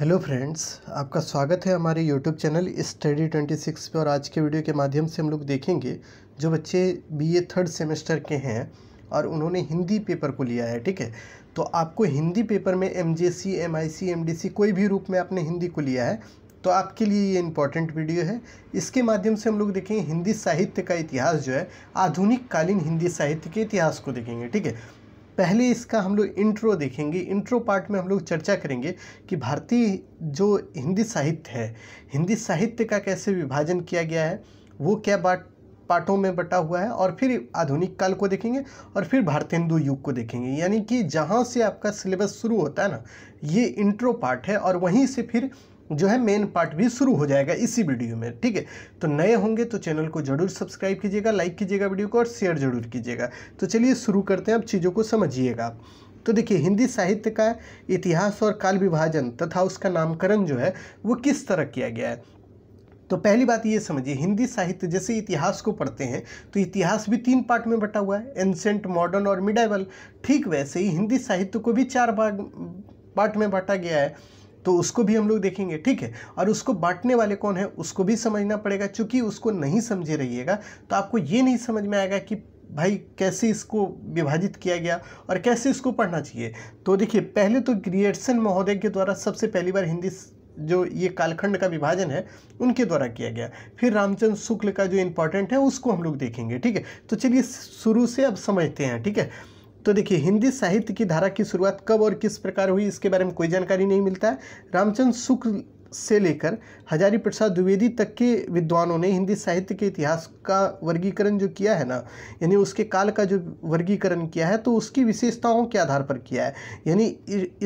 hello friends आपका स्वागत है हमारे YouTube channel study twenty six पर और आज के वीडियो के माध्यम से हम लोग देखेंगे जो बच्चे बीए थर्ड सेमेस्टर के हैं और उन्होंने हिंदी पेपर को लिया है ठीक है तो आपको हिंदी पेपर में M J C M I C M D C कोई भी रूप में आपने हिंदी को लिया है तो आपके लिए ये इम्पॉर्टेंट वीडियो है इसके माध्यम से हम लोग देखेंगे हिंदी साहित्य का इतिहास जो है आधुनिक कालीन हिंदी साहित्य के इतिहास को देखेंगे ठीक है पहले इसका हम लोग इंट्रो देखेंगे इंट्रो पार्ट में हम लोग चर्चा करेंगे कि भारतीय जो हिंदी साहित्य है हिंदी साहित्य का कैसे विभाजन किया गया है वो क्या बात पार्टों में बटा हुआ है और फिर आधुनिक काल को देखेंगे और फिर भारतीय हिंदू युग को देखेंगे यानी कि जहाँ से आपका सिलेबस शुरू होता है ना ये इंट्रो पार्ट है और वहीं से फिर जो है मेन पार्ट भी शुरू हो जाएगा इसी वीडियो में ठीक है तो नए होंगे तो चैनल को जरूर सब्सक्राइब कीजिएगा लाइक कीजिएगा वीडियो को और शेयर जरूर कीजिएगा तो चलिए शुरू करते हैं अब चीज़ों को समझिएगा तो देखिए हिंदी साहित्य का इतिहास और काल विभाजन तथा उसका नामकरण जो है वो किस तरह किया गया है तो पहली बात ये समझिए हिंदी साहित्य जैसे इतिहास को पढ़ते हैं तो इतिहास भी तीन पार्ट में बटा हुआ है एंसेंट मॉडर्न और मिडाइवल ठीक वैसे ही हिंदी साहित्य को भी चार भाग पार्ट में बांटा गया है तो उसको भी हम लोग देखेंगे ठीक है और उसको बांटने वाले कौन है उसको भी समझना पड़ेगा चूंकि उसको नहीं समझे रहिएगा तो आपको ये नहीं समझ में आएगा कि भाई कैसे इसको विभाजित किया गया और कैसे इसको पढ़ना चाहिए तो देखिए पहले तो ग्रियर्सन महोदय के द्वारा सबसे पहली बार हिंदी जो ये कालखंड का विभाजन है उनके द्वारा किया गया फिर रामचंद्र शुक्ल का जो इम्पोर्टेंट है उसको हम लोग देखेंगे ठीक है तो चलिए शुरू से अब समझते हैं ठीक है तो देखिए हिंदी साहित्य की धारा की शुरुआत कब और किस प्रकार हुई इसके बारे में कोई जानकारी नहीं मिलता है रामचंद्र शुक्ल से लेकर हजारी प्रसाद द्विवेदी तक के विद्वानों ने हिंदी साहित्य के इतिहास का वर्गीकरण जो किया है ना यानी उसके काल का जो वर्गीकरण किया है तो उसकी विशेषताओं के आधार पर किया है यानी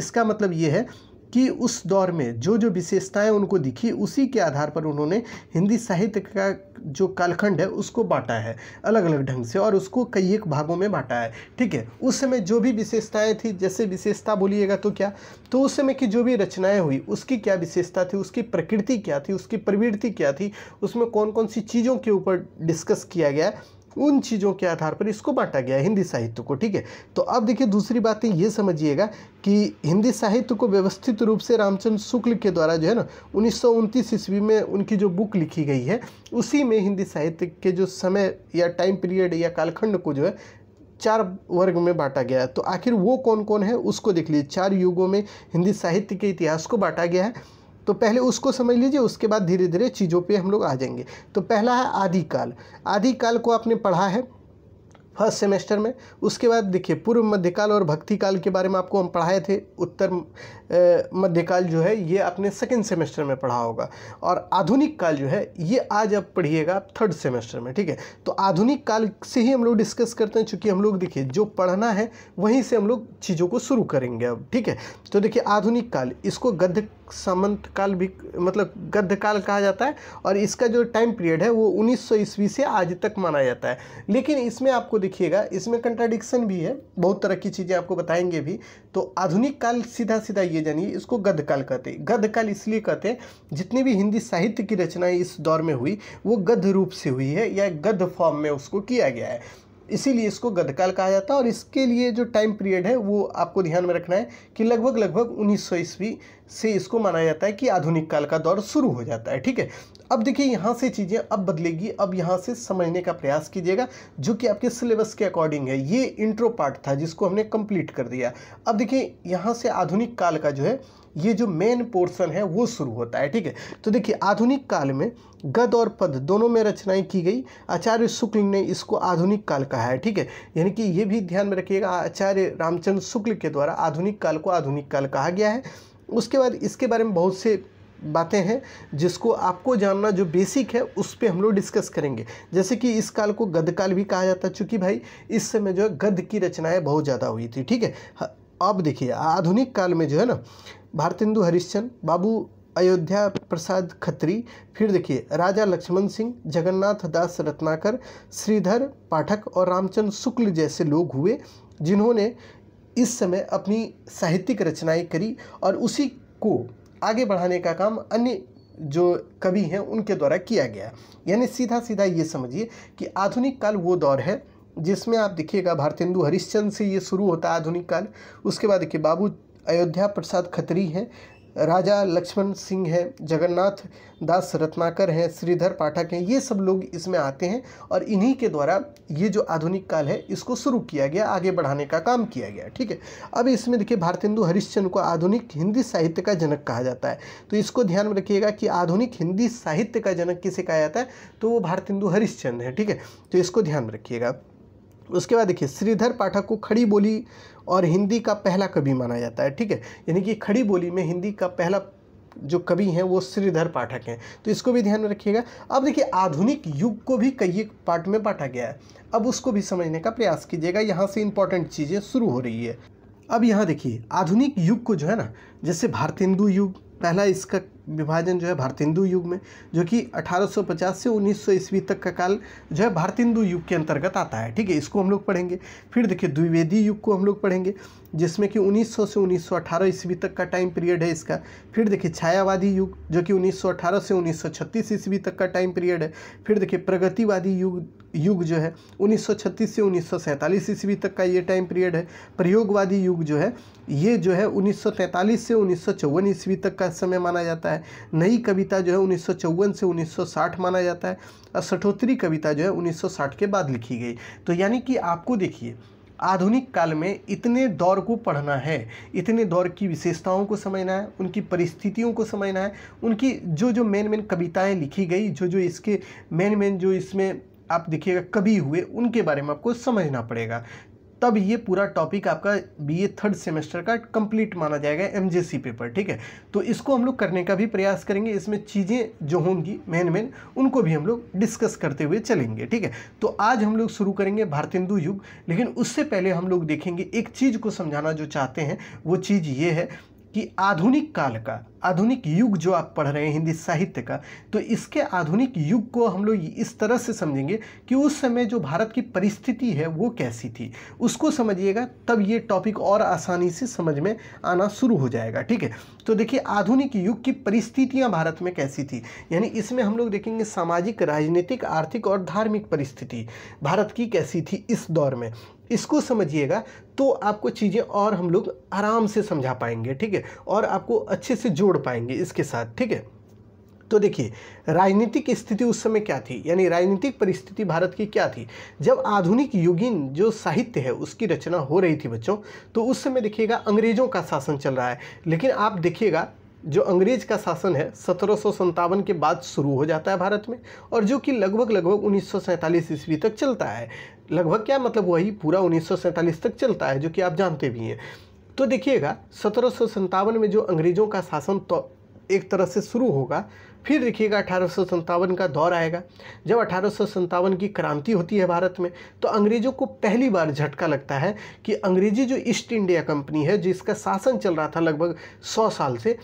इसका मतलब ये है कि उस दौर में जो जो विशेषताएं उनको दिखी उसी के आधार पर उन्होंने हिंदी साहित्य का जो कालखंड है उसको बांटा है अलग अलग ढंग से और उसको कई एक भागों में बांटा है ठीक है उस समय जो भी विशेषताएं थी जैसे विशेषता बोलिएगा तो क्या तो उस समय की जो भी रचनाएं हुई उसकी क्या विशेषता थी उसकी प्रकृति क्या थी उसकी प्रवृत्ति क्या थी उसमें कौन कौन सी चीज़ों के ऊपर डिस्कस किया गया उन चीज़ों के आधार पर इसको बांटा गया है हिंदी साहित्य को ठीक है तो अब देखिए दूसरी बात ये समझिएगा कि हिंदी साहित्य को व्यवस्थित रूप से रामचंद्र शुक्ल के द्वारा जो है ना उन्नीस ईस्वी में उनकी जो बुक लिखी गई है उसी में हिंदी साहित्य के जो समय या टाइम पीरियड या कालखंड को जो है चार वर्ग में बांटा गया है तो आखिर वो कौन कौन है उसको देख लीजिए चार युगों में हिंदी साहित्य के इतिहास को बांटा गया है तो पहले उसको समझ लीजिए उसके बाद धीरे धीरे चीज़ों पे हम लोग आ जाएंगे तो पहला है आदिकाल आदिकाल को आपने पढ़ा है फर्स्ट सेमेस्टर में उसके बाद देखिए पूर्व मध्यकाल और भक्ति काल के बारे में आपको हम पढ़ाए थे उत्तर मध्यकाल जो है ये आपने सेकेंड सेमेस्टर में पढ़ा होगा और आधुनिक काल जो है ये आज आप पढ़िएगा आप थर्ड सेमेस्टर में ठीक है तो आधुनिक काल से ही हम लोग डिस्कस करते हैं चूँकि हम लोग देखिए जो पढ़ना है वहीं से हम लोग चीज़ों को शुरू करेंगे अब ठीक है तो देखिए आधुनिक काल इसको गद्य सामंत काल भी मतलब गद्य काल कहा जाता है और इसका जो टाइम पीरियड है वो 1900 ईस्वी से आज तक माना जाता है लेकिन इसमें आपको देखिएगा इसमें कंट्राडिक्शन भी है बहुत तरह की चीज़ें आपको बताएंगे भी तो आधुनिक काल सीधा सीधा ये जानिए इसको गद्य काल कहते हैं गद्य काल इसलिए कहते हैं जितनी भी हिंदी साहित्य की रचनाएँ इस दौर में हुई वो गद्य रूप से हुई है या गद्य फॉर्म में उसको किया गया है इसीलिए इसको गदकाल कहा जाता है और इसके लिए जो टाइम पीरियड है वो आपको ध्यान में रखना है कि लगभग लगभग उन्नीस सौ ईस्वी से इसको माना जाता है कि आधुनिक काल का दौर शुरू हो जाता है ठीक है अब देखिए यहाँ से चीज़ें अब बदलेगी अब यहाँ से समझने का प्रयास कीजिएगा जो कि आपके सिलेबस के अकॉर्डिंग है ये इंट्रो पार्ट था जिसको हमने कंप्लीट कर दिया अब देखिए यहाँ से आधुनिक काल का जो है ये जो मेन पोर्शन है वो शुरू होता है ठीक है तो देखिए आधुनिक काल में गद और पद दोनों में रचनाएं की गई आचार्य शुक्ल ने इसको आधुनिक काल कहा है ठीक है यानी कि ये भी ध्यान में रखिएगा आचार्य रामचंद्र शुक्ल के द्वारा आधुनिक काल को आधुनिक काल कहा गया है उसके बाद इसके बारे में बहुत से बातें हैं जिसको आपको जानना जो बेसिक है उस पर हम लोग डिस्कस करेंगे जैसे कि इस काल को काल भी कहा जाता है चूँकि भाई इस समय जो है गद्य की रचनाएं बहुत ज़्यादा हुई थी ठीक है अब देखिए आधुनिक काल में जो है ना भारतेंदु हरिश्चंद बाबू अयोध्या प्रसाद खत्री फिर देखिए राजा लक्ष्मण सिंह जगन्नाथ दास रत्नाकर श्रीधर पाठक और रामचंद्र शुक्ल जैसे लोग हुए जिन्होंने इस समय अपनी साहित्यिक रचनाएं करी और उसी को आगे बढ़ाने का काम अन्य जो कवि हैं उनके द्वारा किया गया यानी सीधा सीधा ये समझिए कि आधुनिक काल वो दौर है जिसमें आप देखिएगा भारतेंदु हरिश्चंद्र से ये शुरू होता है आधुनिक काल उसके बाद देखिए बाबू अयोध्या प्रसाद खत्री हैं राजा लक्ष्मण सिंह हैं जगन्नाथ दास रत्नाकर हैं श्रीधर पाठक हैं ये सब लोग इसमें आते हैं और इन्हीं के द्वारा ये जो आधुनिक काल है इसको शुरू किया गया आगे बढ़ाने का काम किया गया ठीक है अब इसमें देखिए भारतेंदु हरिश्चंद को आधुनिक हिंदी साहित्य का जनक कहा जाता है तो इसको ध्यान में रखिएगा कि आधुनिक हिंदी साहित्य का जनक किसे कहा जाता है तो वो भारतेंदु हरिश्चंद है ठीक है तो इसको ध्यान में रखिएगा उसके बाद देखिए श्रीधर पाठक को खड़ी बोली और हिंदी का पहला कवि माना जाता है ठीक है यानी कि खड़ी बोली में हिंदी का पहला जो कवि हैं वो श्रीधर पाठक हैं तो इसको भी ध्यान में रखिएगा अब देखिए आधुनिक युग को भी कई पार्ट में बांटा गया है अब उसको भी समझने का प्रयास कीजिएगा यहाँ से इंपॉर्टेंट चीज़ें शुरू हो रही है अब यहाँ देखिए आधुनिक युग को जो है ना जैसे भारतेंदु युग पहला इसका विभाजन जो है भारतेंदु युग में जो कि 1850 से 1900 ईस्वी तक का काल जो है भारतेंदु युग के अंतर्गत आता है ठीक है इसको हम लोग पढ़ेंगे फिर देखिए द्विवेदी युग को हम लोग पढ़ेंगे जिसमें कि 1900 से 1918 ईस्वी तक का टाइम पीरियड है इसका फिर देखिए छायावादी युग जो कि 1918 से 1936 ईस्वी तक का टाइम पीरियड है फिर देखिए प्रगतिवादी युग युग जो है 1936 से उन्नीस ईस्वी तक का ये टाइम पीरियड है प्रयोगवादी युग जो है ये जो है 1943 से उन्नीस ईस्वी तक का समय माना जाता है नई कविता जो है उन्नीस से 1960 माना जाता है और सठोत्तरी कविता जो है 1960 के बाद लिखी गई तो यानी कि आपको देखिए आधुनिक काल में इतने दौर को पढ़ना है इतने दौर की विशेषताओं को समझना है उनकी परिस्थितियों को समझना है उनकी जो जो मेन मेन कविताएं लिखी गई जो जो इसके मेन मेन जो इसमें आप देखिएगा कभी हुए उनके बारे में आपको समझना पड़ेगा तब ये पूरा टॉपिक आपका बीए थर्ड सेमेस्टर का कंप्लीट माना जाएगा एमजेसी पेपर ठीक है तो इसको हम लोग करने का भी प्रयास करेंगे इसमें चीज़ें जो होंगी मेन मेन उनको भी हम लोग डिस्कस करते हुए चलेंगे ठीक है तो आज हम लोग शुरू करेंगे भारतेंदु युग लेकिन उससे पहले हम लोग देखेंगे एक चीज़ को समझाना जो चाहते हैं वो चीज़ ये है कि आधुनिक काल का आधुनिक युग जो आप पढ़ रहे हैं हिंदी साहित्य का तो इसके आधुनिक युग को हम लोग इस तरह से समझेंगे कि उस समय जो भारत की परिस्थिति है वो कैसी थी उसको समझिएगा तब ये टॉपिक और आसानी से समझ में आना शुरू हो जाएगा ठीक है तो देखिए आधुनिक युग की परिस्थितियाँ भारत में कैसी थी यानी इसमें हम लोग देखेंगे सामाजिक राजनीतिक आर्थिक और धार्मिक परिस्थिति भारत की कैसी थी इस दौर में इसको समझिएगा तो आपको चीज़ें और हम लोग आराम से समझा पाएंगे ठीक है और आपको अच्छे से जोड़ जोड़ पाएंगे इसके साथ ठीक है तो देखिए राजनीतिक स्थिति उस समय क्या थी यानी राजनीतिक परिस्थिति भारत की क्या थी जब आधुनिक युगीन जो साहित्य है उसकी रचना हो रही थी बच्चों तो उस समय देखिएगा अंग्रेजों का शासन चल रहा है लेकिन आप देखिएगा जो अंग्रेज का शासन है सत्रह के बाद शुरू हो जाता है भारत में और जो कि लगभग लगभग उन्नीस ईस्वी तक चलता है लगभग क्या मतलब वही पूरा उन्नीस तक चलता है जो कि आप जानते भी हैं तो देखिएगा सत्रह में जो अंग्रेज़ों का शासन तो एक तरह से शुरू होगा फिर देखिएगा अठारह का दौर आएगा जब अठारह की क्रांति होती है भारत में तो अंग्रेज़ों को पहली बार झटका लगता है कि अंग्रेजी जो ईस्ट इंडिया कंपनी है जिसका शासन चल रहा था लगभग सौ साल से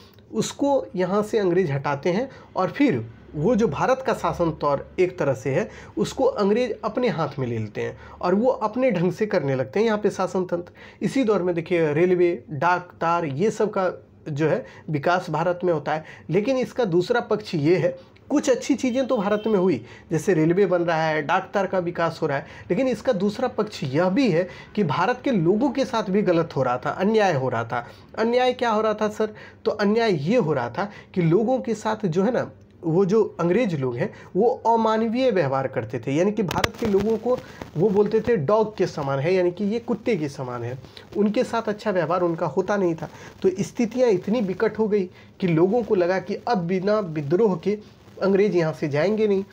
उसको यहाँ से अंग्रेज हटाते हैं और फिर वो जो भारत का शासन तौर एक तरह से है उसको अंग्रेज अपने हाथ में ले लेते हैं और वो अपने ढंग से करने लगते हैं यहाँ पे शासन तंत्र इसी दौर में देखिए रेलवे डाक तार ये सब का जो है विकास भारत में होता है लेकिन इसका दूसरा पक्ष ये है कुछ अच्छी चीज़ें तो भारत में हुई जैसे रेलवे बन रहा है डाक तार का विकास हो रहा है लेकिन इसका दूसरा पक्ष यह भी है कि भारत के लोगों के साथ भी गलत हो रहा था अन्याय हो रहा था अन्याय क्या हो रहा था सर तो अन्याय ये हो रहा था कि लोगों के साथ जो है ना वो जो अंग्रेज लोग हैं वो अमानवीय व्यवहार करते थे यानी कि भारत के लोगों को वो बोलते थे डॉग के समान है यानी कि ये कुत्ते के समान है उनके साथ अच्छा व्यवहार उनका होता नहीं था तो स्थितियाँ इतनी विकट हो गई कि लोगों को लगा कि अब बिना विद्रोह के अंग्रेज यहाँ से जाएंगे नहीं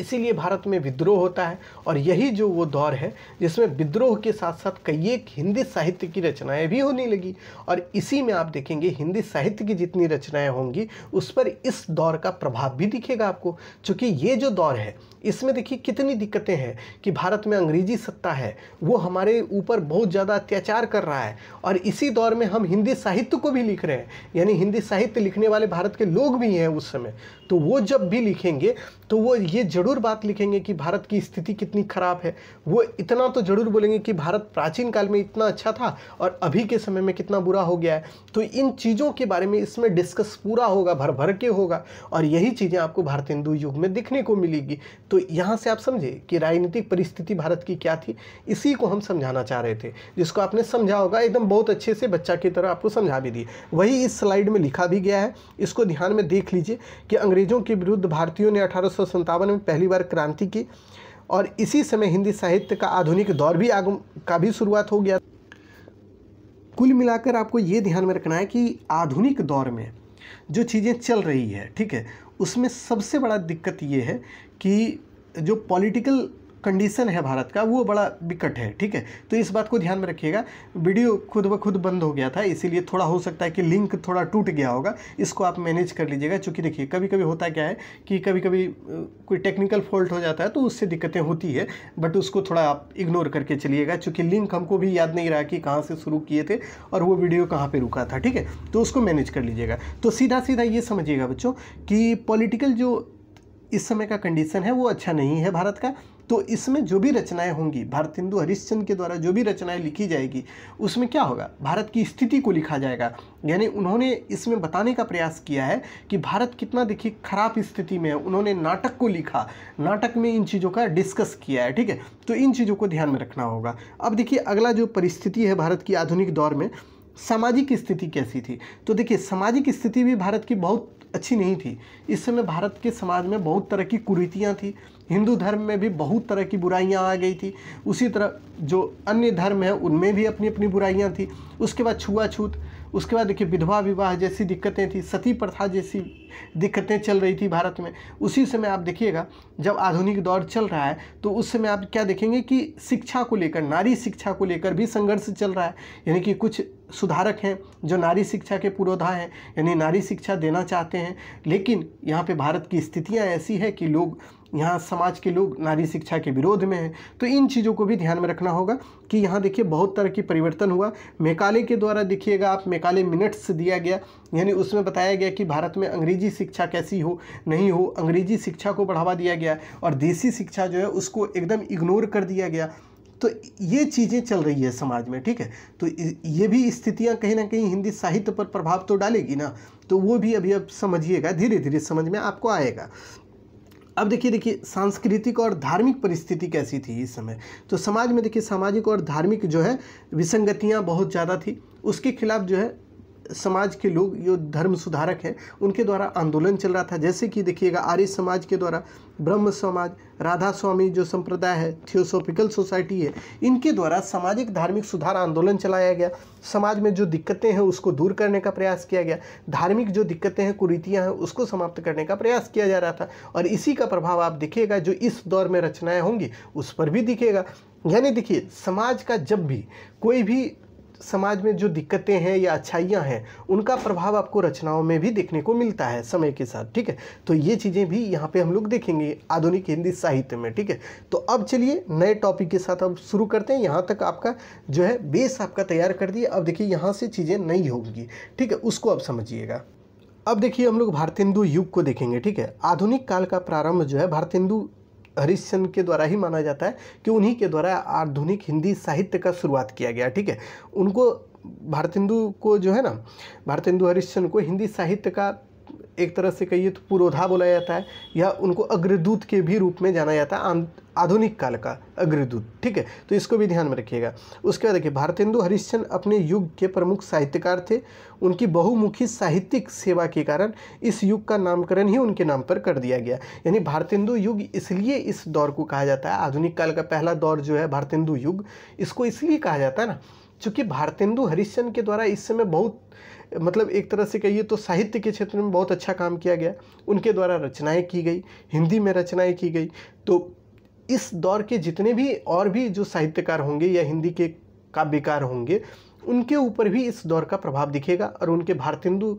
इसीलिए भारत में विद्रोह होता है और यही जो वो दौर है जिसमें विद्रोह के साथ साथ कई एक हिंदी साहित्य की रचनाएं भी होने लगी और इसी में आप देखेंगे हिंदी साहित्य की जितनी रचनाएं होंगी उस पर इस दौर का प्रभाव भी दिखेगा आपको चूँकि ये जो दौर है इसमें देखिए कितनी दिक्कतें हैं कि भारत में अंग्रेजी सत्ता है वो हमारे ऊपर बहुत ज़्यादा अत्याचार कर रहा है और इसी दौर में हम हिंदी साहित्य को भी लिख रहे हैं यानी हिंदी साहित्य लिखने वाले भारत के लोग भी हैं उस समय तो वो जब भी लिखेंगे तो वो ये ज़रूर बात लिखेंगे कि भारत की स्थिति कितनी ख़राब है वो इतना तो ज़रूर बोलेंगे कि भारत प्राचीन काल में इतना अच्छा था और अभी के समय में कितना बुरा हो गया है तो इन चीज़ों के बारे में इसमें डिस्कस पूरा होगा भर भर के होगा और यही चीज़ें आपको भारत हिंदू युग में दिखने को मिलेगी तो यहाँ से आप समझे कि राजनीतिक परिस्थिति भारत की क्या थी इसी को हम समझाना चाह रहे थे जिसको आपने समझा होगा एकदम बहुत अच्छे से बच्चा की तरह आपको समझा भी दी वही इस स्लाइड में लिखा भी गया है इसको ध्यान में देख लीजिए कि अंग्रेज़ों के विरुद्ध भारतीयों ने अठारह में पहली बार क्रांति की और इसी समय हिंदी साहित्य का आधुनिक दौर भी आगम का भी शुरुआत हो गया कुल मिलाकर आपको ये ध्यान में रखना है कि आधुनिक दौर में जो चीज़ें चल रही है ठीक है उसमें सबसे बड़ा दिक्कत ये है कि जो पॉलिटिकल कंडीशन है भारत का वो बड़ा विकट है ठीक है तो इस बात को ध्यान में रखिएगा वीडियो खुद ब खुद बंद हो गया था इसीलिए थोड़ा हो सकता है कि लिंक थोड़ा टूट गया होगा इसको आप मैनेज कर लीजिएगा चूँकि देखिए कभी कभी होता क्या है कि कभी कभी कोई टेक्निकल फॉल्ट हो जाता है तो उससे दिक्कतें होती है बट उसको थोड़ा आप इग्नोर करके चलिएगा चूँकि लिंक हमको भी याद नहीं रहा कि कहाँ से शुरू किए थे और वो वीडियो कहाँ पर रुका था ठीक है तो उसको मैनेज कर लीजिएगा तो सीधा सीधा ये समझिएगा बच्चों कि पॉलिटिकल जो इस समय का कंडीशन है वो अच्छा नहीं है भारत का तो इसमें जो भी रचनाएं होंगी भारत हिंदू हरिश्चंद के द्वारा जो भी रचनाएं लिखी जाएगी उसमें क्या होगा भारत की स्थिति को लिखा जाएगा यानी उन्होंने इसमें बताने का प्रयास किया है कि भारत कितना देखिए खराब स्थिति में है उन्होंने नाटक को लिखा नाटक में इन चीज़ों का डिस्कस किया है ठीक है तो इन चीज़ों को ध्यान में रखना होगा अब देखिए अगला जो परिस्थिति है भारत की आधुनिक दौर में सामाजिक स्थिति कैसी थी तो देखिए सामाजिक स्थिति भी भारत की बहुत अच्छी नहीं थी इस समय भारत के समाज में बहुत तरह की कुरीतियाँ थी हिंदू धर्म में भी बहुत तरह की बुराइयाँ आ गई थी उसी तरह जो अन्य धर्म है उनमें भी अपनी अपनी बुराइयाँ थी उसके बाद छुआछूत उसके बाद देखिए विधवा विवाह जैसी दिक्कतें थी सती प्रथा जैसी दिक्कतें चल रही थी भारत में उसी समय आप देखिएगा जब आधुनिक दौर चल रहा है तो उस समय आप क्या देखेंगे कि शिक्षा को लेकर नारी शिक्षा को लेकर भी संघर्ष चल रहा है यानी कि कुछ सुधारक हैं जो नारी शिक्षा के पुरोधा हैं यानी नारी शिक्षा देना चाहते हैं लेकिन यहाँ पे भारत की स्थितियाँ ऐसी है कि लोग यहाँ समाज के लोग नारी शिक्षा के विरोध में हैं तो इन चीज़ों को भी ध्यान में रखना होगा कि यहाँ देखिए बहुत तरह की परिवर्तन हुआ मेकाले के द्वारा देखिएगा आप मेकाले मिनट्स दिया गया यानी उसमें बताया गया कि भारत में अंग्रेजी शिक्षा कैसी हो नहीं हो अंग्रेजी शिक्षा को बढ़ावा दिया गया और देसी शिक्षा जो है उसको एकदम इग्नोर कर दिया गया तो ये चीज़ें चल रही है समाज में ठीक है तो ये भी स्थितियाँ कहीं ना कहीं हिंदी साहित्य पर प्रभाव तो डालेगी ना तो वो भी अभी अब समझिएगा धीरे धीरे समझ में आपको आएगा अब देखिए देखिए सांस्कृतिक और धार्मिक परिस्थिति कैसी थी इस समय तो समाज में देखिए सामाजिक और धार्मिक जो है विसंगतियाँ बहुत ज़्यादा थी उसके खिलाफ जो है समाज के लोग जो धर्म सुधारक हैं उनके द्वारा आंदोलन चल रहा था जैसे कि देखिएगा आर्य समाज के द्वारा ब्रह्म समाज राधा स्वामी जो संप्रदाय है थियोसोफिकल सोसाइटी है इनके द्वारा सामाजिक धार्मिक सुधार आंदोलन चलाया गया समाज में जो दिक्कतें हैं उसको दूर करने का प्रयास किया गया धार्मिक जो दिक्कतें हैं कुरीतियाँ हैं उसको समाप्त करने का प्रयास किया जा रहा था और इसी का प्रभाव आप दिखेगा जो इस दौर में रचनाएँ होंगी उस पर भी दिखेगा यानी देखिए समाज का जब भी कोई भी समाज में जो दिक्कतें हैं या अच्छाइयाँ हैं उनका प्रभाव आपको रचनाओं में भी देखने को मिलता है समय के साथ ठीक है तो ये चीज़ें भी यहाँ पे हम लोग देखेंगे आधुनिक हिंदी साहित्य में ठीक है तो अब चलिए नए टॉपिक के साथ अब शुरू करते हैं यहाँ तक आपका जो है बेस आपका तैयार कर दिया अब देखिए यहाँ से चीज़ें नई होंगी ठीक है उसको अब समझिएगा अब देखिए हम लोग भारतेंदु युग को देखेंगे ठीक है आधुनिक काल का प्रारंभ जो है भारतेंदु हरिश्चंद के द्वारा ही माना जाता है कि उन्हीं के द्वारा आधुनिक हिंदी साहित्य का शुरुआत किया गया ठीक है उनको भारत हिंदू को जो है ना भारत हिंदू हरिश्चंद को हिंदी साहित्य का एक तरह से कहिए तो पुरोधा बोला जाता है या उनको अग्रदूत के भी रूप में जाना जाता है आधुनिक काल का अग्रदूत ठीक है तो इसको भी ध्यान में रखिएगा उसके बाद देखिए भारतेंदु हरिश्चंद अपने युग के प्रमुख साहित्यकार थे उनकी बहुमुखी साहित्यिक सेवा के कारण इस युग का नामकरण ही उनके नाम पर कर दिया गया यानी भारतेंदु युग इसलिए इस दौर को कहा जाता है आधुनिक काल का पहला दौर जो है भारतेंदु युग इसको इसलिए कहा जाता है ना चूँकि भारतेंदु हरिश्चंद के द्वारा इस समय बहुत मतलब एक तरह से कहिए तो साहित्य के क्षेत्र में बहुत अच्छा काम किया गया उनके द्वारा रचनाएँ की गई हिंदी में रचनाएँ की गई तो इस दौर के जितने भी और भी जो साहित्यकार होंगे या हिंदी के काव्यकार होंगे उनके ऊपर भी इस दौर का प्रभाव दिखेगा और उनके भारतेंदु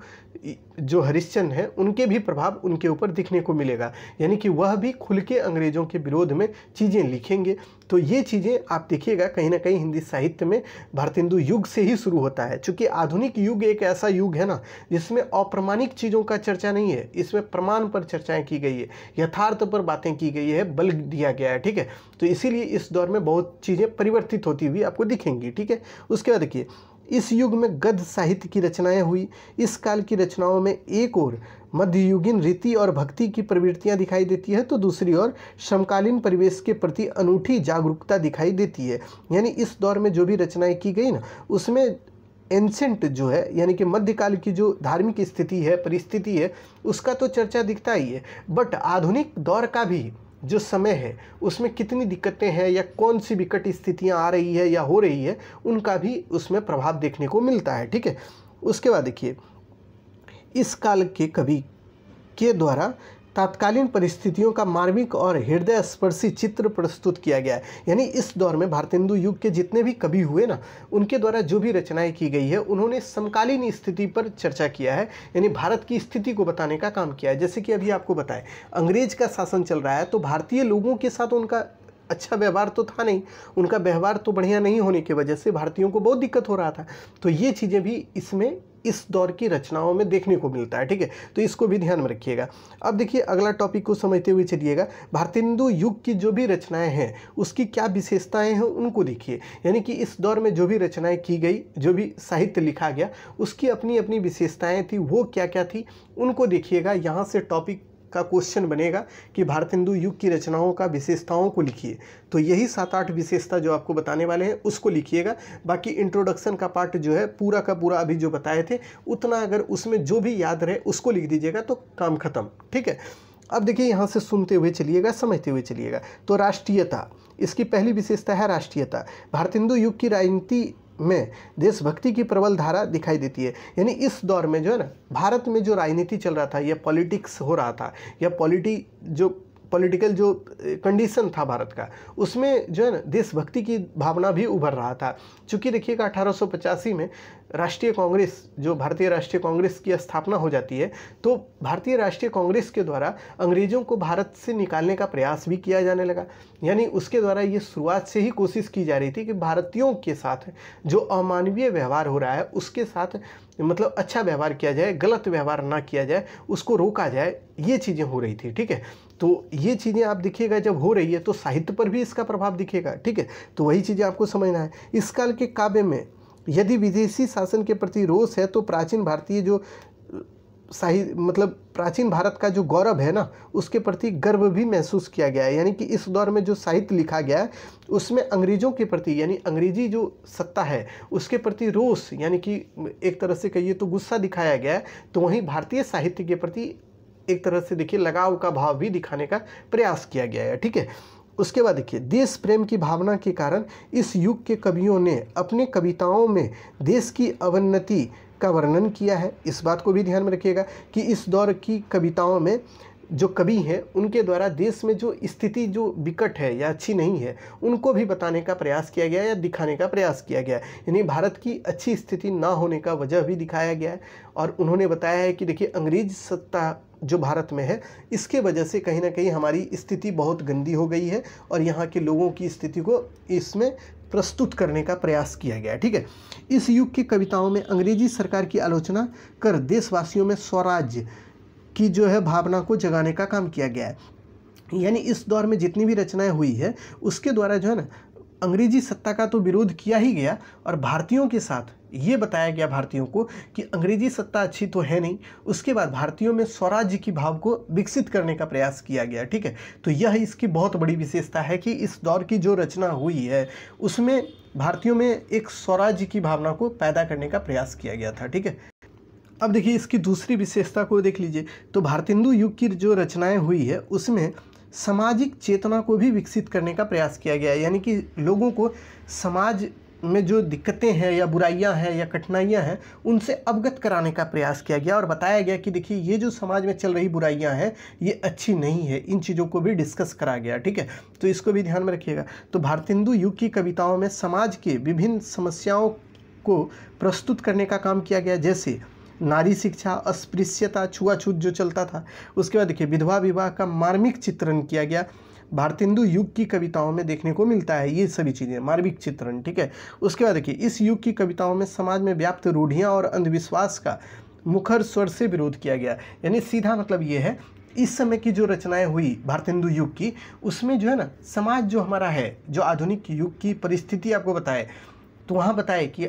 जो हरिश्चंद हैं उनके भी प्रभाव उनके ऊपर दिखने को मिलेगा यानी कि वह भी खुल के अंग्रेज़ों के विरोध में चीज़ें लिखेंगे तो ये चीज़ें आप देखिएगा कहीं ना कहीं हिंदी साहित्य में भारतेंदु युग से ही शुरू होता है चूँकि आधुनिक युग एक ऐसा युग है ना जिसमें अप्रमाणिक चीज़ों का चर्चा नहीं है इसमें प्रमाण पर चर्चाएँ की गई है यथार्थ पर बातें की गई है बल दिया गया है ठीक है तो इसीलिए इस दौर में बहुत चीज़ें परिवर्तित होती हुई आपको दिखेंगी ठीक है उसके बाद देखिए इस युग में गद्य साहित्य की रचनाएं हुई इस काल की रचनाओं में एक और मध्ययुगीन रीति और भक्ति की प्रवृत्तियां दिखाई देती है तो दूसरी ओर समकालीन परिवेश के प्रति अनूठी जागरूकता दिखाई देती है यानी इस दौर में जो भी रचनाएं की गई ना उसमें एंसेंट जो है यानी कि मध्यकाल की जो धार्मिक स्थिति है परिस्थिति है उसका तो चर्चा दिखता ही है बट आधुनिक दौर का भी जो समय है उसमें कितनी दिक्कतें हैं या कौन सी विकट स्थितियां आ रही है या हो रही है उनका भी उसमें प्रभाव देखने को मिलता है ठीक है उसके बाद देखिए इस काल के कवि के द्वारा तात्कालीन परिस्थितियों का मार्मिक और हृदय स्पर्शी चित्र प्रस्तुत किया गया है यानी इस दौर में भारतेंदु युग के जितने भी कवि हुए ना उनके द्वारा जो भी रचनाएं की गई है उन्होंने समकालीन स्थिति पर चर्चा किया है यानी भारत की स्थिति को बताने का काम किया है जैसे कि अभी आपको बताएं अंग्रेज का शासन चल रहा है तो भारतीय लोगों के साथ उनका अच्छा व्यवहार तो था नहीं उनका व्यवहार तो बढ़िया नहीं होने की वजह से भारतीयों को बहुत दिक्कत हो रहा था तो ये चीज़ें भी इसमें इस दौर की रचनाओं में देखने को मिलता है ठीक है तो इसको भी ध्यान में रखिएगा अब देखिए अगला टॉपिक को समझते हुए चलिएगा भारतेंदु युग की जो भी रचनाएं हैं उसकी क्या विशेषताएं हैं उनको देखिए यानी कि इस दौर में जो भी रचनाएं की गई जो भी साहित्य लिखा गया उसकी अपनी अपनी विशेषताएँ थी वो क्या क्या थी उनको देखिएगा यहाँ से टॉपिक का क्वेश्चन बनेगा कि भारत हिंदू युग की रचनाओं का विशेषताओं को लिखिए तो यही सात आठ विशेषता जो आपको बताने वाले हैं उसको लिखिएगा बाकी इंट्रोडक्शन का पार्ट जो है पूरा का पूरा अभी जो बताए थे उतना अगर उसमें जो भी याद रहे उसको लिख दीजिएगा तो काम खत्म ठीक है अब देखिए यहाँ से सुनते हुए चलिएगा समझते हुए चलिएगा तो राष्ट्रीयता इसकी पहली विशेषता है राष्ट्रीयता भारत हिंदू युग की राजनीति में देशभक्ति की प्रबल धारा दिखाई देती है यानी इस दौर में जो है ना भारत में जो राजनीति चल रहा था या पॉलिटिक्स हो रहा था या पॉलिटी जो पॉलिटिकल जो कंडीशन eh, था भारत का उसमें जो है ना देशभक्ति की भावना भी उभर रहा था चूँकि देखिएगा अठारह में राष्ट्रीय कांग्रेस जो भारतीय राष्ट्रीय कांग्रेस की स्थापना हो जाती है तो भारतीय राष्ट्रीय कांग्रेस के द्वारा अंग्रेज़ों को भारत से निकालने का प्रयास भी किया जाने लगा यानी उसके द्वारा ये शुरुआत से ही कोशिश की जा रही थी कि भारतीयों के साथ जो अमानवीय व्यवहार हो रहा है उसके साथ मतलब अच्छा व्यवहार किया जाए गलत व्यवहार ना किया जाए उसको रोका जाए ये चीज़ें हो रही थी ठीक है तो ये चीज़ें आप दिखेगा जब हो रही है तो साहित्य पर भी इसका प्रभाव दिखेगा ठीक है तो वही चीज़ें आपको समझना है इस काल के काव्य में यदि विदेशी शासन के प्रति रोष है तो प्राचीन भारतीय जो साहि मतलब प्राचीन भारत का जो गौरव है ना उसके प्रति गर्व भी महसूस किया गया है यानी कि इस दौर में जो साहित्य लिखा गया है उसमें अंग्रेजों के प्रति यानी अंग्रेजी जो सत्ता है उसके प्रति रोष यानी कि एक तरह से कहिए तो गुस्सा दिखाया गया है तो वहीं भारतीय साहित्य के प्रति एक तरह से देखिए लगाव का भाव भी दिखाने का प्रयास किया गया है ठीक है उसके बाद देखिए देश प्रेम की भावना के कारण इस युग के कवियों ने अपने कविताओं में देश की अवन्नति का वर्णन किया है इस बात को भी ध्यान में रखिएगा कि इस दौर की कविताओं में जो कवि हैं उनके द्वारा देश में जो स्थिति जो विकट है या अच्छी नहीं है उनको भी बताने का प्रयास किया गया या दिखाने का प्रयास किया गया यानी भारत की अच्छी स्थिति ना होने का वजह भी दिखाया गया है और उन्होंने बताया है कि देखिए अंग्रेज सत्ता जो भारत में है इसके वजह से कहीं ना कहीं हमारी स्थिति बहुत गंदी हो गई है और यहाँ के लोगों की स्थिति को इसमें प्रस्तुत करने का प्रयास किया गया ठीक है इस युग की कविताओं में अंग्रेजी सरकार की आलोचना कर देशवासियों में स्वराज्य की जो है भावना को जगाने का काम किया गया है यानी इस दौर में जितनी भी रचनाएं हुई है उसके द्वारा जो है ना अंग्रेजी सत्ता का तो विरोध किया ही गया और भारतीयों के साथ ये बताया गया भारतीयों को कि अंग्रेजी सत्ता अच्छी तो है नहीं उसके बाद भारतीयों में स्वराज्य की भाव को विकसित करने का प्रयास किया गया ठीक है तो यह इसकी बहुत बड़ी विशेषता है कि इस दौर की जो रचना हुई है उसमें भारतीयों में एक स्वराज्य की भावना को पैदा करने का प्रयास किया गया था ठीक है अब देखिए इसकी दूसरी विशेषता को देख लीजिए तो भारतेंदु युग की जो रचनाएं हुई है उसमें सामाजिक चेतना को भी विकसित करने का प्रयास किया गया है यानी कि लोगों को समाज में जो दिक्कतें हैं या बुराइयां हैं या कठिनाइयां हैं उनसे अवगत कराने का प्रयास किया गया और बताया गया कि देखिए ये जो समाज में चल रही बुराइयां हैं ये अच्छी नहीं है इन चीज़ों को भी डिस्कस करा गया ठीक है तो इसको भी ध्यान में रखिएगा तो भारतेंदु युग की कविताओं में समाज के विभिन्न समस्याओं को प्रस्तुत करने का काम किया गया जैसे नारी शिक्षा अस्पृश्यता छुआछूत जो चलता था उसके बाद देखिए विधवा विवाह का मार्मिक चित्रण किया गया भारतेंदु युग की कविताओं में देखने को मिलता है ये सभी चीज़ें मार्मिक चित्रण ठीक है उसके बाद देखिए इस युग की कविताओं में समाज में व्याप्त रूढ़ियाँ और अंधविश्वास का मुखर स्वर से विरोध किया गया यानी सीधा मतलब ये है इस समय की जो रचनाएं हुई भारतेंदु युग की उसमें जो है ना समाज जो हमारा है जो आधुनिक युग की परिस्थिति आपको बताए तो वहाँ बताए कि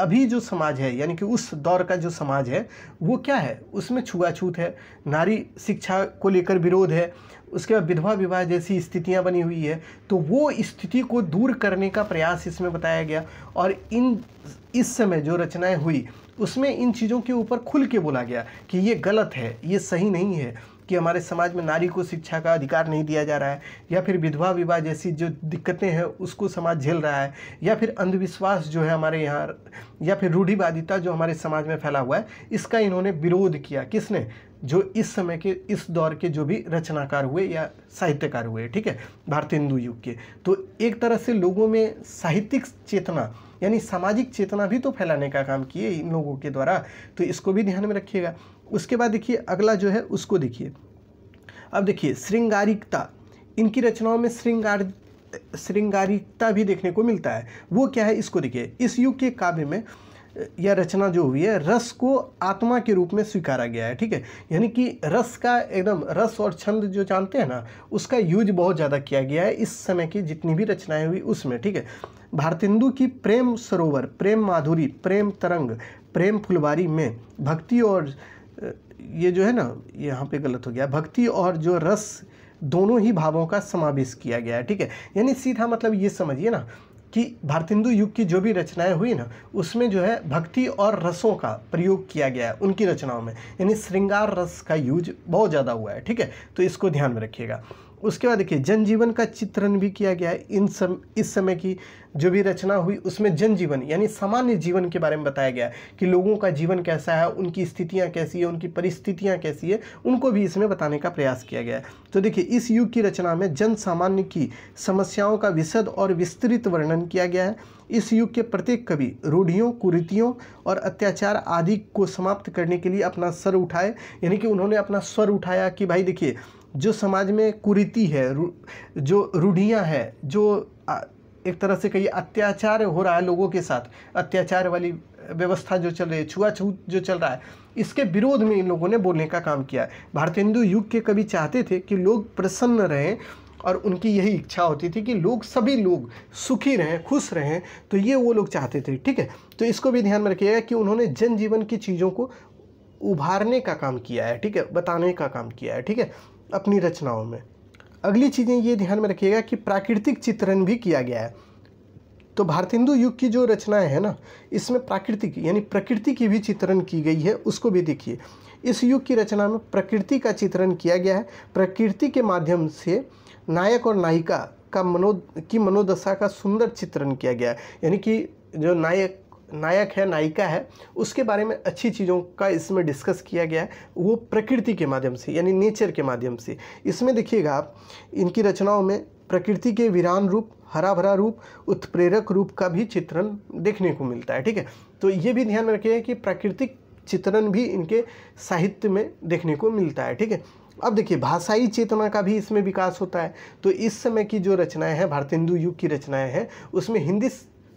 अभी जो समाज है यानी कि उस दौर का जो समाज है वो क्या है उसमें छुआछूत है नारी शिक्षा को लेकर विरोध है उसके बाद विधवा विवाह जैसी स्थितियां बनी हुई है तो वो स्थिति को दूर करने का प्रयास इसमें बताया गया और इन इस समय जो रचनाएं हुई उसमें इन चीज़ों के ऊपर खुल के बोला गया कि ये गलत है ये सही नहीं है कि हमारे समाज में नारी को शिक्षा का अधिकार नहीं दिया जा रहा है या फिर विधवा विवाह जैसी जो दिक्कतें हैं उसको समाज झेल रहा है या फिर अंधविश्वास जो है हमारे यहाँ या फिर रूढ़िवादिता जो हमारे समाज में फैला हुआ है इसका इन्होंने विरोध किया किसने जो इस समय के इस दौर के जो भी रचनाकार हुए या साहित्यकार हुए ठीक है भारतीय हिंदू युग के तो एक तरह से लोगों में साहित्यिक चेतना यानी सामाजिक चेतना भी तो फैलाने का काम किए इन लोगों के द्वारा तो इसको भी ध्यान में रखिएगा उसके बाद देखिए अगला जो है उसको देखिए अब देखिए श्रृंगारिकता इनकी रचनाओं में श्रृंगार श्रृंगारिकता भी देखने को मिलता है वो क्या है इसको देखिए इस युग के काव्य में यह रचना जो हुई है रस को आत्मा के रूप में स्वीकारा गया है ठीक है यानी कि रस का एकदम रस और छंद जो जानते हैं ना उसका यूज बहुत ज़्यादा किया गया है इस समय की जितनी भी रचनाएं हुई उसमें ठीक है भारतेंदु की प्रेम सरोवर प्रेम माधुरी प्रेम तरंग प्रेम फुलवारी में भक्ति और ये जो है ना यहाँ पे गलत हो गया भक्ति और जो रस दोनों ही भावों का समावेश किया गया है ठीक है यानी सीधा मतलब ये समझिए ना कि भारतेंदु युग की जो भी रचनाएं हुई ना उसमें जो है भक्ति और रसों का प्रयोग किया गया है उनकी रचनाओं में यानी श्रृंगार रस का यूज बहुत ज़्यादा हुआ है ठीक है तो इसको ध्यान में रखिएगा उसके बाद देखिए जनजीवन का चित्रण भी किया गया है इन सम इस समय की जो भी रचना हुई उसमें जनजीवन यानी सामान्य जीवन के बारे में बताया गया है कि लोगों का जीवन कैसा है उनकी स्थितियाँ कैसी है उनकी परिस्थितियाँ कैसी है उनको भी इसमें बताने का प्रयास किया गया है तो देखिए इस युग की रचना में जन सामान्य की समस्याओं का विशद और विस्तृत वर्णन किया गया है इस युग के प्रत्येक कवि रूढ़ियों कुरीतियों और अत्याचार आदि को समाप्त करने के लिए अपना सर उठाए यानी कि उन्होंने अपना स्वर उठाया कि भाई देखिए जो समाज में कुरीति है जो रूढ़ियाँ हैं जो एक तरह से कहीं अत्याचार हो रहा है लोगों के साथ अत्याचार वाली व्यवस्था जो चल रही है छुआछूत जो चल रहा है इसके विरोध में इन लोगों ने बोलने का काम किया है भारतीय हिंदू युग के कभी चाहते थे कि लोग प्रसन्न रहें और उनकी यही इच्छा होती थी कि लोग सभी लोग सुखी रहें खुश रहें तो ये वो लोग चाहते थे ठीक है तो इसको भी ध्यान में रखिएगा कि उन्होंने जनजीवन की चीज़ों को उभारने का काम किया है ठीक है बताने का काम किया है ठीक है अपनी रचनाओं में अगली चीज़ें ये ध्यान में रखिएगा कि प्राकृतिक चित्रण भी किया गया है तो भारत हिंदू युग की जो रचनाएं हैं ना इसमें प्राकृतिक यानी प्रकृति की भी चित्रण की गई है उसको भी देखिए इस युग की रचना में प्रकृति का चित्रण किया गया है प्रकृति के माध्यम से नायक और नायिका का मनो की मनोदशा का सुंदर चित्रण किया गया है यानी कि जो नायक नायक है नायिका है उसके बारे में अच्छी चीज़ों का इसमें डिस्कस किया गया है वो प्रकृति के माध्यम से यानी नेचर के माध्यम से इसमें देखिएगा आप इनकी रचनाओं में प्रकृति के वीरान रूप हरा भरा रूप उत्प्रेरक रूप का भी चित्रण देखने को मिलता है ठीक है तो ये भी ध्यान रखिए कि प्राकृतिक चित्रण भी इनके साहित्य में देखने को मिलता है ठीक है अब देखिए भाषाई चेतना का भी इसमें विकास होता है तो इस समय की जो रचनाएं हैं भारतेंदु युग की रचनाएं हैं उसमें हिंदी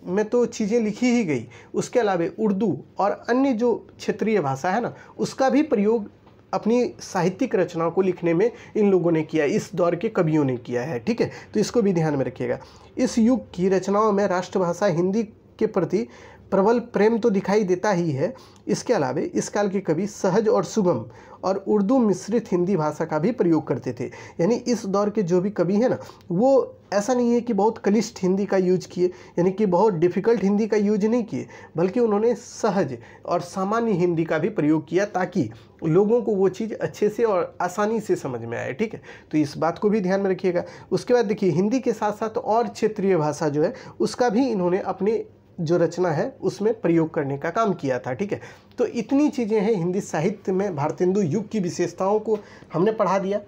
में तो चीज़ें लिखी ही गई उसके अलावा उर्दू और अन्य जो क्षेत्रीय भाषा है ना उसका भी प्रयोग अपनी साहित्यिक रचनाओं को लिखने में इन लोगों ने किया इस दौर के कवियों ने किया है ठीक है तो इसको भी ध्यान में रखिएगा इस युग की रचनाओं में राष्ट्रभाषा हिंदी के प्रति प्रबल प्रेम तो दिखाई देता ही है इसके अलावा इस काल के कवि सहज और सुगम और उर्दू मिश्रित हिंदी भाषा का भी प्रयोग करते थे यानी इस दौर के जो भी कवि हैं ना वो ऐसा नहीं है कि बहुत कलिष्ट हिंदी का यूज किए यानी कि बहुत डिफ़िकल्ट हिंदी का यूज नहीं किए बल्कि उन्होंने सहज और सामान्य हिंदी का भी प्रयोग किया ताकि लोगों को वो चीज़ अच्छे से और आसानी से समझ में आए ठीक है तो इस बात को भी ध्यान में रखिएगा उसके बाद देखिए हिंदी के साथ साथ और क्षेत्रीय भाषा जो है उसका भी इन्होंने अपने जो रचना है उसमें प्रयोग करने का काम किया था ठीक है तो इतनी चीज़ें हैं हिंदी साहित्य में भारतेंदु युग की विशेषताओं को हमने पढ़ा दिया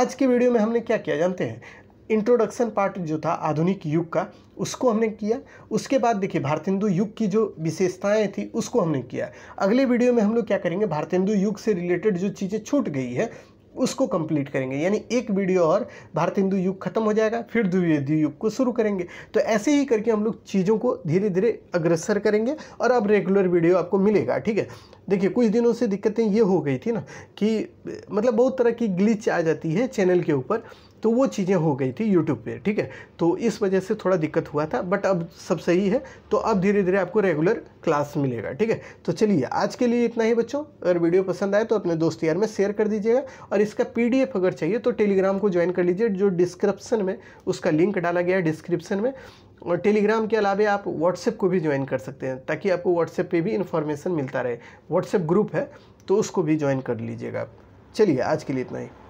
आज के वीडियो में हमने क्या किया जानते हैं इंट्रोडक्शन पार्ट जो था आधुनिक युग का उसको हमने किया उसके बाद देखिए भारतेंदु युग की जो विशेषताएं थी उसको हमने किया अगले वीडियो में हम लोग क्या करेंगे भारतेंदु युग से रिलेटेड जो चीज़ें छूट गई है उसको कंप्लीट करेंगे यानी एक वीडियो और भारत हिंदू युग खत्म हो जाएगा फिर द्विवेदी युग को शुरू करेंगे तो ऐसे ही करके हम लोग चीज़ों को धीरे धीरे अग्रसर करेंगे और अब रेगुलर वीडियो आपको मिलेगा ठीक है देखिए कुछ दिनों से दिक्कतें ये हो गई थी ना कि मतलब बहुत तरह की ग्लिच आ जाती है चैनल के ऊपर तो वो चीज़ें हो गई थी यूट्यूब पे ठीक है तो इस वजह से थोड़ा दिक्कत हुआ था बट अब सब सही है तो अब धीरे धीरे आपको रेगुलर क्लास मिलेगा ठीक है तो चलिए आज के लिए इतना ही बच्चों अगर वीडियो पसंद आए तो अपने दोस्त यार में शेयर कर दीजिएगा और इसका पीडीएफ अगर चाहिए तो टेलीग्राम को ज्वाइन कर लीजिए जो डिस्क्रिप्सन में उसका लिंक डाला गया है डिस्क्रिप्सन में और टेलीग्राम के अलावा आप व्हाट्सएप को भी ज्वाइन कर सकते हैं ताकि आपको व्हाट्सएप पर भी इन्फॉर्मेशन मिलता रहे व्हाट्सएप ग्रुप है तो उसको भी ज्वाइन कर लीजिएगा आप चलिए आज के लिए इतना ही